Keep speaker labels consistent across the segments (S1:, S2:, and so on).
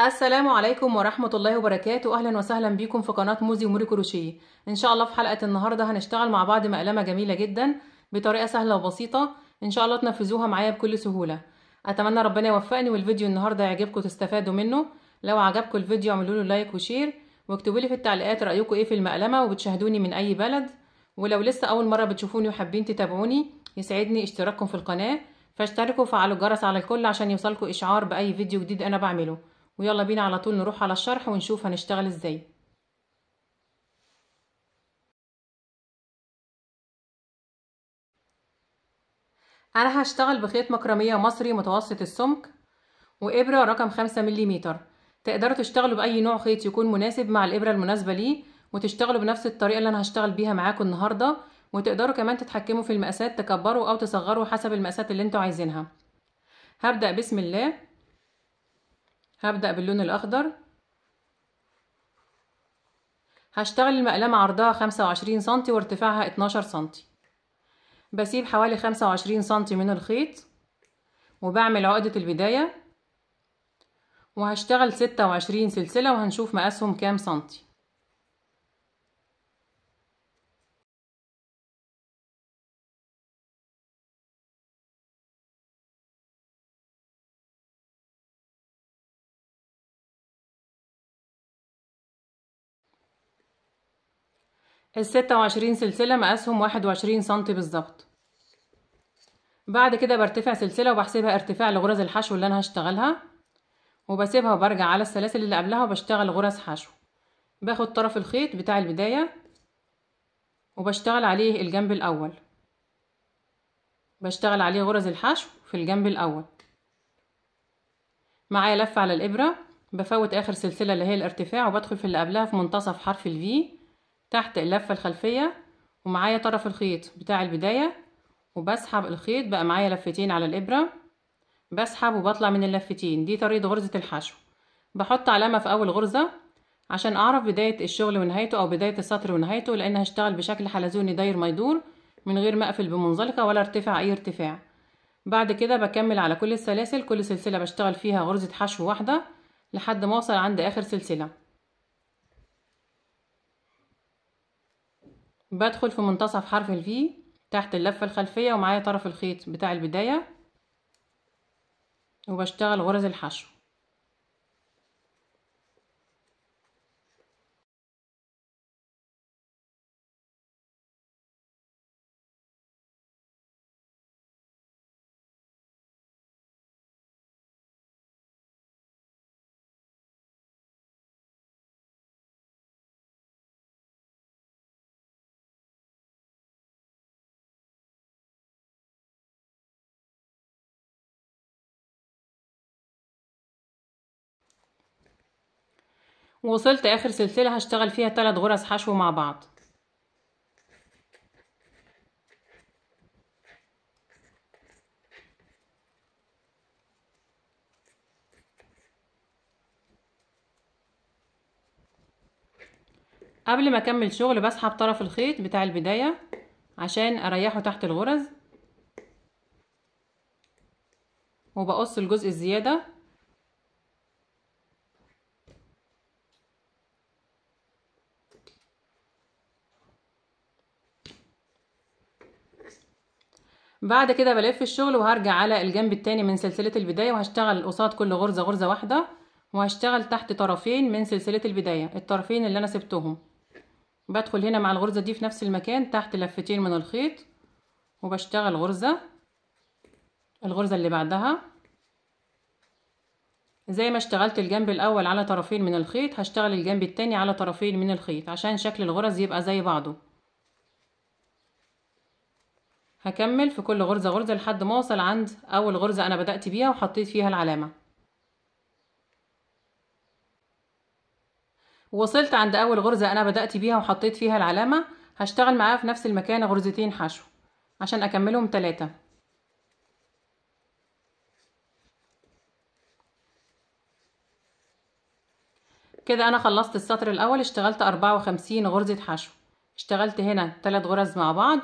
S1: السلام عليكم ورحمة الله وبركاته أهلا وسهلا بيكم في قناة موزي وموري كروشيه إن شاء الله في حلقة النهاردة هنشتغل مع بعض مقلمة جميلة جدا بطريقة سهلة وبسيطة إن شاء الله تنفذوها معايا بكل سهولة أتمنى ربنا يوفقني والفيديو النهاردة يعجبكم تستفادوا منه لو عجبكم الفيديو اعملوا له لايك وشير واكتبوا لي في التعليقات رأيكم إيه في المقلمة وبتشاهدوني من أي بلد ولو لسه أول مرة بتشوفوني وحابين تتابعوني يسعدني اشتراككم في القناة فاشتركوا وفعلوا الجرس على الكل عشان يوصلكم إشعار بأي فيديو جديد أنا بعمله ويلا بينا على طول نروح على الشرح ونشوف هنشتغل ازاي انا هشتغل بخيط مكرمية مصري متوسط السمك وابرة رقم خمسة مليمتر تقدروا تشتغلوا باي نوع خيط يكون مناسب مع الابرة المناسبة ليه وتشتغلوا بنفس الطريقة اللي انا هشتغل بيها معاكم النهاردة وتقدروا كمان تتحكموا في المقاسات تكبروا او تصغروا حسب المقاسات اللي انتوا عايزينها هبدأ بسم الله هبدأ باللون الأخضر هشتغل المقلمة عرضها خمسة وعشرين سنتي وارتفاعها اتناشر سنتي بسيب حوالي خمسة وعشرين سنتي من الخيط وبعمل عقدة البداية وهشتغل ستة وعشرين سلسلة وهنشوف مقاسهم كام سنتي الستة وعشرين سلسلة مقاسهم واحد وعشرين سنتي بالظبط بعد كده برتفع سلسلة وبحسبها ارتفاع لغرز الحشو اللي أنا هشتغلها وبسيبها وبرجع على السلاسل اللي قبلها وبشتغل غرز حشو باخد طرف الخيط بتاع البداية وبشتغل عليه الجنب الأول بشتغل عليه غرز الحشو في الجنب الأول معايا لفة على الإبرة بفوت آخر سلسلة اللي هي الارتفاع وبدخل في اللي قبلها في منتصف حرف الفي تحت اللفة الخلفية ومعايا طرف الخيط بتاع البداية وبسحب الخيط بقى معايا لفتين على الإبرة بسحب وبطلع من اللفتين دي طريقة غرزة الحشو بحط علامة في أول غرزة عشان أعرف بداية الشغل ونهايته أو بداية السطر ونهايته لأن هشتغل بشكل حلزوني داير ما يدور من غير ما أقفل بمنزلقة ولا ارتفع أي ارتفاع بعد كده بكمل على كل السلاسل كل سلسلة بشتغل فيها غرزة حشو واحدة لحد ما أوصل عند آخر سلسلة بدخل في منتصف حرف الفي تحت اللفة الخلفية ومعايا طرف الخيط بتاع البداية وبشتغل غرز الحشو وصلت اخر سلسلة هشتغل فيها تلات غرز حشو مع بعض قبل ما اكمل شغل بسحب طرف الخيط بتاع البداية عشان اريحه تحت الغرز وبقص الجزء الزيادة بعد كده بلف الشغل وهرجع على الجنب التاني من سلسلة البداية وهشتغل قصاد كل غرزة غرزة واحدة وهشتغل تحت طرفين من سلسلة البداية الطرفين اللي أنا سبتهم بدخل هنا مع الغرزة دي في نفس المكان تحت لفتين من الخيط وبشتغل غرزة الغرزة اللي بعدها زي ما اشتغلت الجنب الأول على طرفين من الخيط هشتغل الجنب التاني على طرفين من الخيط عشان شكل الغرز يبقى زي بعضه هكمل في كل غرزة غرزة لحد ما اوصل عند اول غرزة انا بدأت بيها وحطيت فيها العلامة وصلت عند اول غرزة انا بدأت بيها وحطيت فيها العلامة هشتغل معاها في نفس المكان غرزتين حشو عشان اكملهم تلاتة كده انا خلصت السطر الاول اشتغلت 54 غرزة حشو اشتغلت هنا ثلاث غرز مع بعض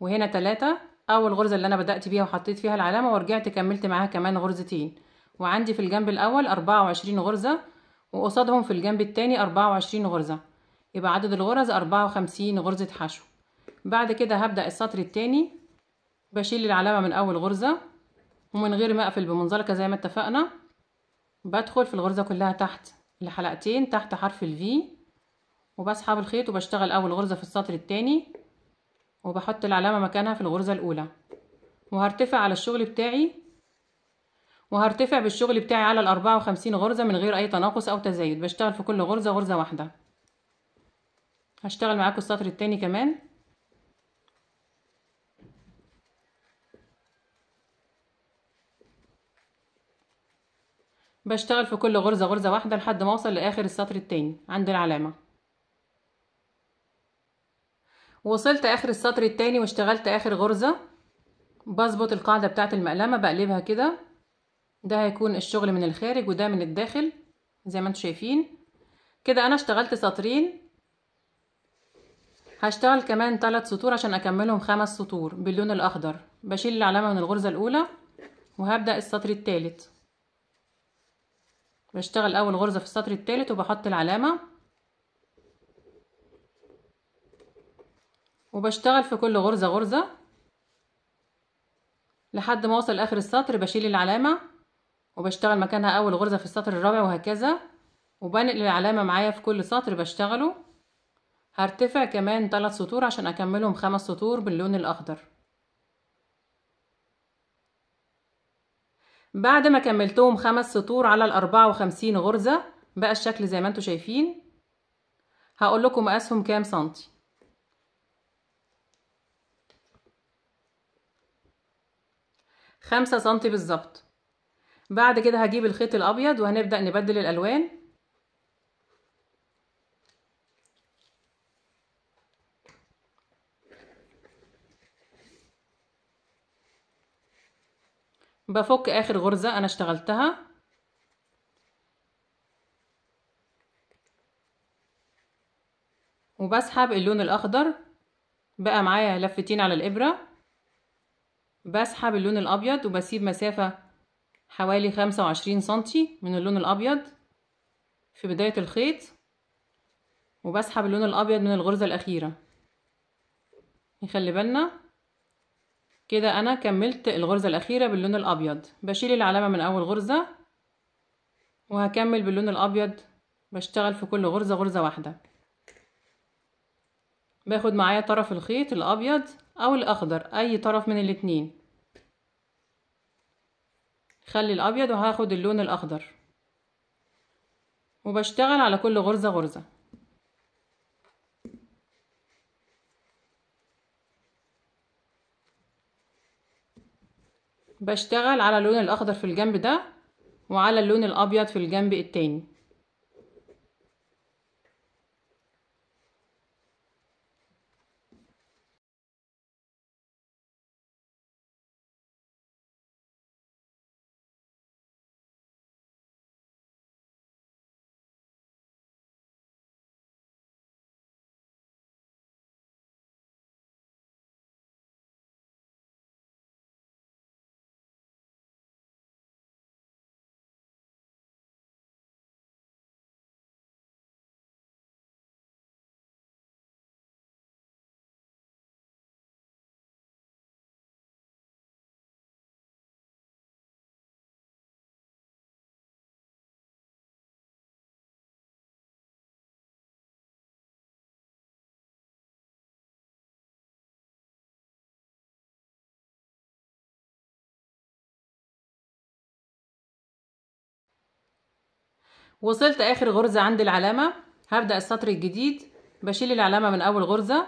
S1: وهنا تلاتة أول غرزة اللي أنا بدأت بيها وحطيت فيها العلامة ورجعت كملت معاها كمان غرزتين وعندي في الجنب الأول أربعة وعشرين غرزة وقصادهم في الجنب التاني أربعة وعشرين غرزة يبقى عدد الغرز أربعة وخمسين غرزة حشو بعد كده هبدأ السطر التاني بشيل العلامة من أول غرزة ومن غير ما أقفل بمنزلقة زي ما اتفقنا بدخل في الغرزة كلها تحت الحلقتين تحت حرف الفي وبسحب الخيط وبشتغل أول غرزة في السطر التاني وبحط العلامة مكانها في الغرزة الأولى وهرتفع على الشغل بتاعي وهرتفع بالشغل بتاعي على الأربعة وخمسين غرزة من غير أي تناقص أو تزايد بشتغل في كل غرزة غرزة واحدة هشتغل معاكم السطر التاني كمان بشتغل في كل غرزة غرزة واحدة لحد ما اوصل لاخر السطر التاني عند العلامة وصلت اخر السطر التاني واشتغلت اخر غرزة بظبط القاعدة بتاعت المقلمة بقلبها كده ده هيكون الشغل من الخارج وده من الداخل زي ما انتم شايفين كده انا اشتغلت سطرين هشتغل كمان ثلاث سطور عشان اكملهم خمس سطور باللون الاخضر بشيل العلامة من الغرزة الاولى وهبدأ السطر الثالث بشتغل اول غرزة في السطر الثالث وبحط العلامة وبشتغل في كل غرزة غرزة لحد ما اوصل لاخر السطر بشيل العلامة وبشتغل مكانها اول غرزة في السطر الرابع وهكذا وبنقل العلامة معايا في كل سطر بشتغله هرتفع كمان ثلاث سطور عشان اكملهم خمس سطور باللون الاخضر بعد ما كملتهم خمس سطور على الاربعة وخمسين غرزة بقى الشكل زي ما انتوا شايفين هقول لكم مقاسهم كام سنتي خمسة سنتي بالظبط بعد كده هجيب الخيط الأبيض وهنبدأ نبدل الألوان بفك آخر غرزة أنا اشتغلتها وبسحب اللون الأخضر بقى معايا لفتين على الإبرة بسحب اللون الأبيض وبسيب مسافة حوالي خمسة وعشرين سنتي من اللون الأبيض في بداية الخيط وبسحب اللون الأبيض من الغرزة الأخيرة نخلي بالنا كده أنا كملت الغرزة الأخيرة باللون الأبيض بشيل العلامة من أول غرزة وهكمل باللون الأبيض بشتغل في كل غرزة غرزة واحدة باخد معايا طرف الخيط الابيض او الاخضر اي طرف من الاتنين خلي الابيض وهاخد اللون الاخضر وبشتغل على كل غرزة غرزة بشتغل على اللون الاخضر في الجنب ده وعلى اللون الابيض في الجنب التاني وصلت اخر غرزة عند العلامة هبدأ السطر الجديد بشيل العلامة من اول غرزة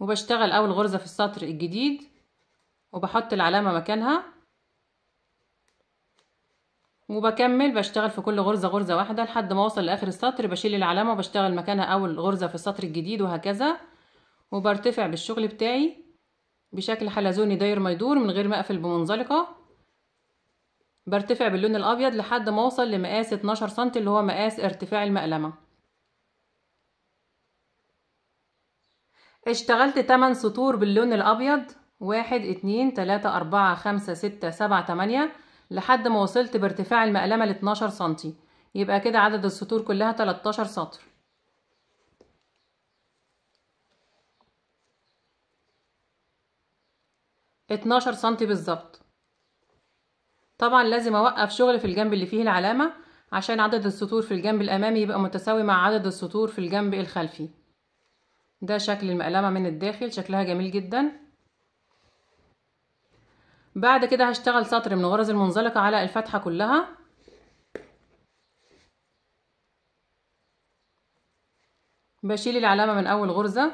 S1: وبشتغل اول غرزة في السطر الجديد وبحط العلامة مكانها وبكمل بشتغل في كل غرزة غرزة واحدة لحد ما اوصل لاخر السطر بشيل العلامة وبشتغل مكانها اول غرزة في السطر الجديد وهكذا وبرتفع بالشغل بتاعي بشكل حلزوني داير ما يدور من غير ما اقفل بمنزلقة برتفع باللون الابيض لحد ما اوصل لمقاس 12 سم اللي هو مقاس ارتفاع المقلمه اشتغلت 8 سطور باللون الابيض واحد اتنين تلاتة اربعة خمسة ستة سبعة تمانية لحد ما وصلت بارتفاع المقلمة 12 سنتي يبقى كده عدد السطور كلها 13 سطر اتناشر سنتي بالظبط طبعا لازم اوقف شغل في الجنب اللي فيه العلامة عشان عدد السطور في الجنب الامامي يبقى متساوي مع عدد السطور في الجنب الخلفي ده شكل المقلمة من الداخل شكلها جميل جدا بعد كده هشتغل سطر من الغرز المنزلقة على الفتحة كلها بشيل العلامة من اول غرزة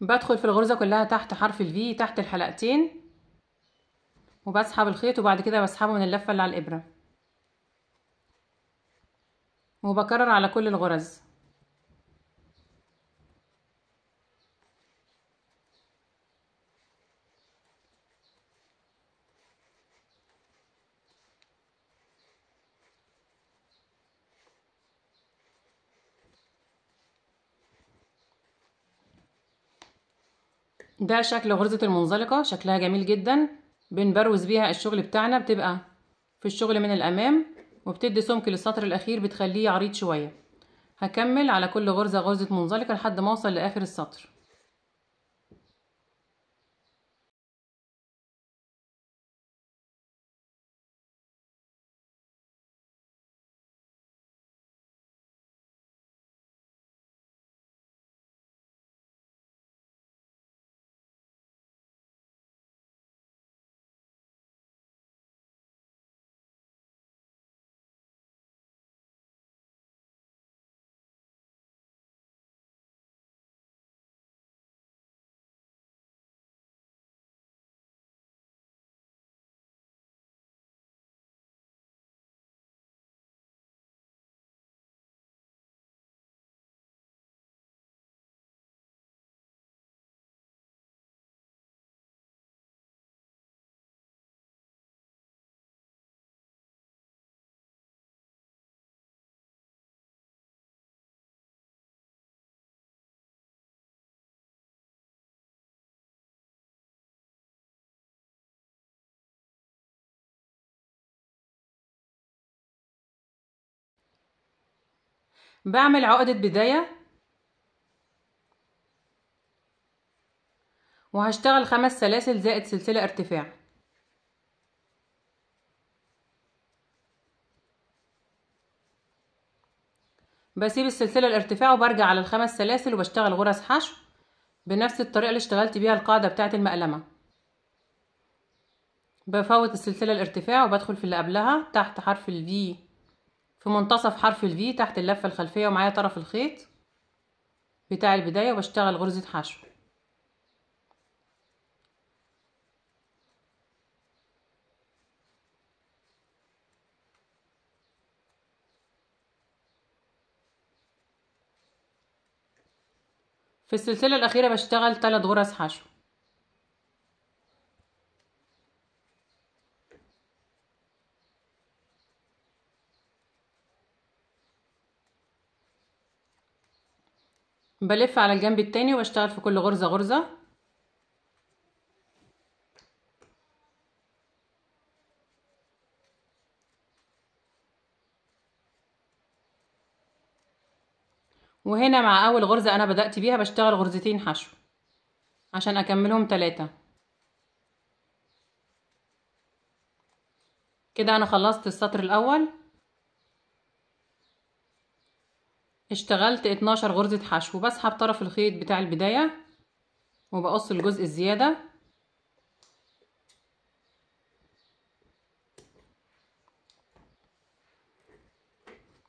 S1: بدخل في الغرزة كلها تحت حرف الفي تحت الحلقتين وبسحب الخيط وبعد كده بسحبه من اللفة اللي على الإبرة وبكرر على كل الغرز ده شكل غرزة المنزلقة شكلها جميل جدا بنبروز بيها الشغل بتاعنا بتبقى في الشغل من الأمام وبتدي سمك للسطر الأخير بتخليه عريض شوية هكمل على كل غرزة غرزة منزلقة لحد ما أوصل لآخر السطر بعمل عقدة بداية وهشتغل خمس سلاسل زائد سلسلة ارتفاع بسيب السلسلة الارتفاع وبرجع على الخمس سلاسل وبشتغل غرز حشو بنفس الطريقة اللي اشتغلت بيها القاعدة بتاعة المقلمة بفوت السلسلة الارتفاع وبدخل في اللي قبلها تحت حرف الفي في منتصف حرف الفي تحت اللفة الخلفية ومعايا طرف الخيط بتاع البداية وبشتغل غرزة حشو في السلسلة الأخيرة بشتغل تلات غرز حشو بلف على الجنب التاني وبشتغل في كل غرزة غرزة وهنا مع اول غرزة انا بدأت بيها بشتغل غرزتين حشو عشان اكملهم تلاتة كده انا خلصت السطر الاول اشتغلت 12 غرزة حشو بسحب طرف الخيط بتاع البداية وبقص الجزء الزيادة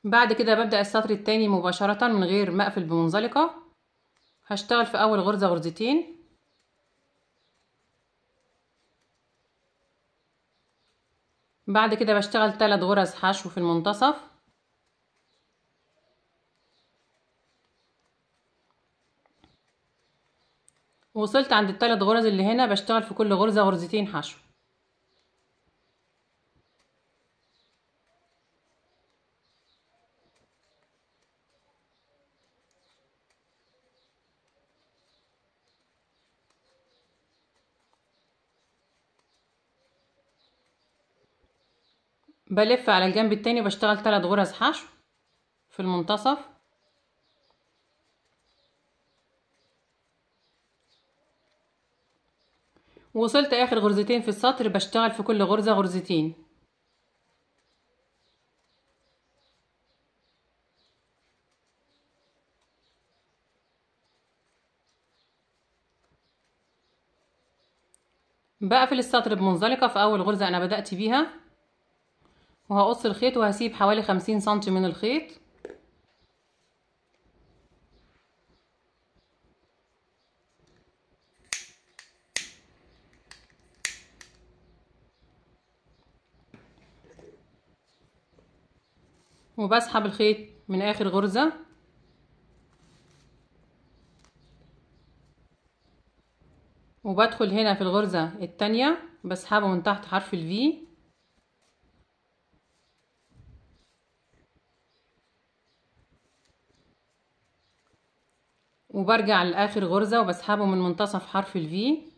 S1: بعد كده ببدأ السطر التاني مباشرة من غير ما اقفل بمنزلقة هشتغل في اول غرزة غرزتين بعد كده بشتغل ثلاث غرز حشو في المنتصف وصلت عند الثلاث غرز اللي هنا بشتغل في كل غرزة غرزتين حشو بلف على الجنب التاني بشتغل ثلاث غرز حشو في المنتصف وصلت اخر غرزتين في السطر بشتغل في كل غرزة غرزتين بقفل السطر بمنزلقة في اول غرزة انا بدأت بيها وهقص الخيط وهسيب حوالي خمسين سنتي من الخيط وبسحب الخيط من اخر غرزة وبدخل هنا في الغرزة التانية بسحبه من تحت حرف الفي وبرجع لاخر غرزة وبسحبه من منتصف حرف الفي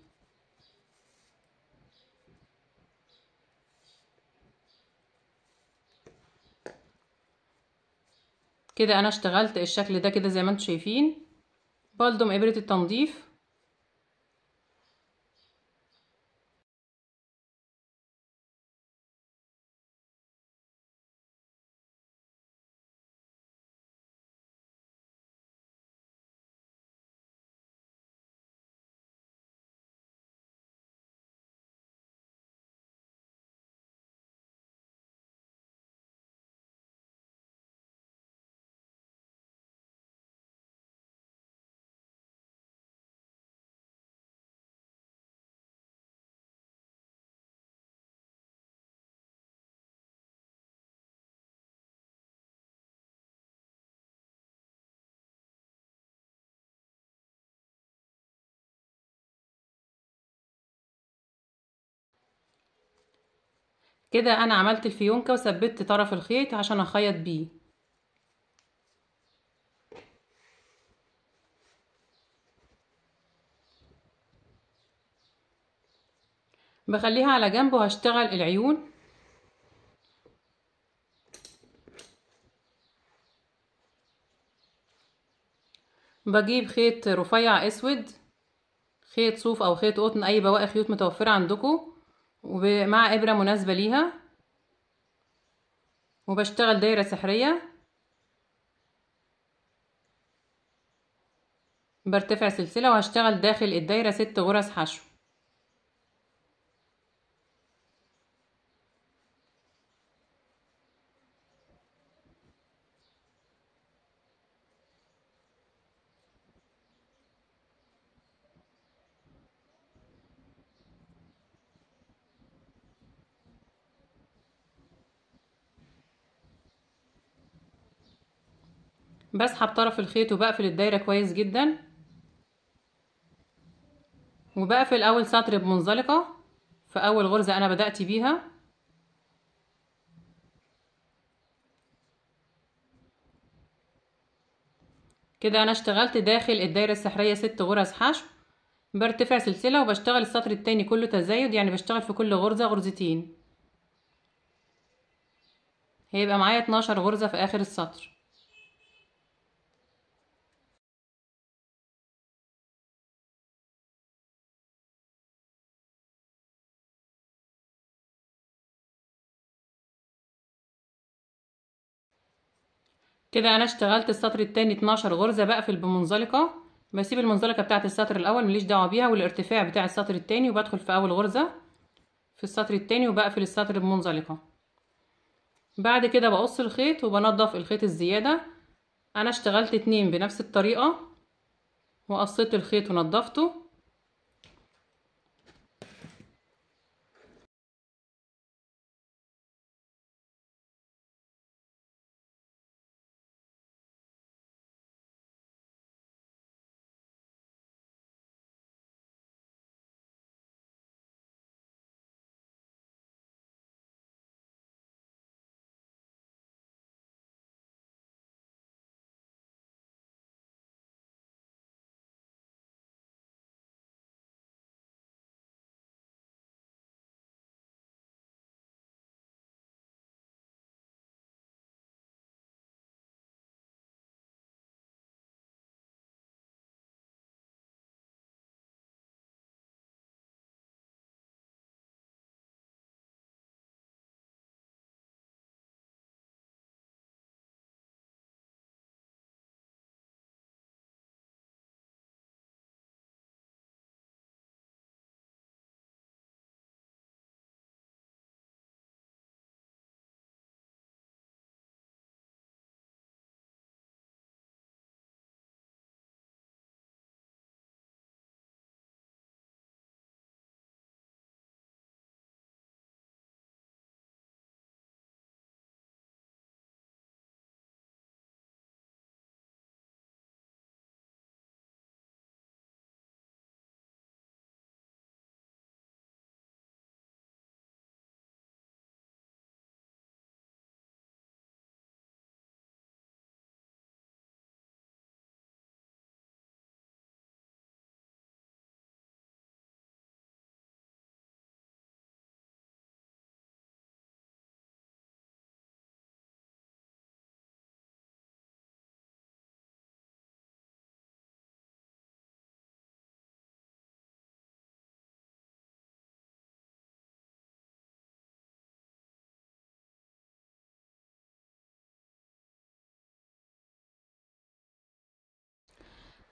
S1: كده انا اشتغلت الشكل ده كده زي ما انتم شايفين بلضم ابرة التنظيف كده انا عملت الفيونكة وثبت طرف الخيط عشان اخيط بيه بخليها على جنب وهشتغل العيون بجيب خيط رفيع اسود خيط صوف او خيط قطن اي بواقي خيوط متوفرة عندكم ومع إبرة مناسبة ليها وبشتغل دايرة سحرية برتفع سلسلة وهشتغل داخل الدايرة ست غرز حشو بسحب طرف الخيط وبقفل الدايرة كويس جدا وبقفل اول سطر بمنزلقة في اول غرزة انا بدأت بيها كده انا اشتغلت داخل الدايرة السحرية ست غرز حشو برتفع سلسلة وبشتغل السطر التاني كله تزايد يعني بشتغل في كل غرزة غرزتين هيبقى معايا 12 غرزة في اخر السطر كده انا اشتغلت السطر التاني 12 غرزه بقفل بمنزلقه بسيب المنزلقه بتاعه السطر الاول ماليش دعوه بيها والارتفاع بتاع السطر التاني وبدخل في اول غرزه في السطر التاني وبقفل السطر بمنزلقه بعد كده بقص الخيط وبنضف الخيط الزياده انا اشتغلت اتنين بنفس الطريقه وقصيت الخيط ونضفته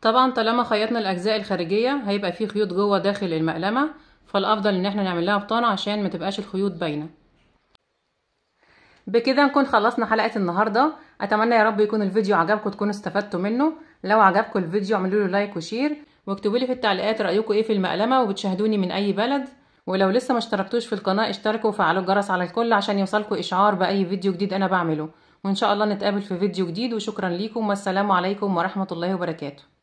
S1: طبعا طالما خيطنا الاجزاء الخارجيه هيبقى فيه خيوط جوه داخل المقلمه فالافضل ان احنا نعمل لها بطانه عشان ما تبقاش الخيوط باينه بكده نكون خلصنا حلقه النهارده اتمنى يا رب يكون الفيديو عجبكم تكونوا استفدتوا منه لو عجبكم الفيديو اعملوا له لايك وشير واكتبوا لي في التعليقات رايكم ايه في المقلمه وبتشاهدوني من اي بلد ولو لسه ما اشتركتوش في القناه اشتركوا وفعلوا الجرس على الكل عشان يوصلكم اشعار باي فيديو جديد انا بعمله وان شاء الله نتقابل في فيديو جديد وشكرا ليكم والسلام عليكم ورحمه الله وبركاته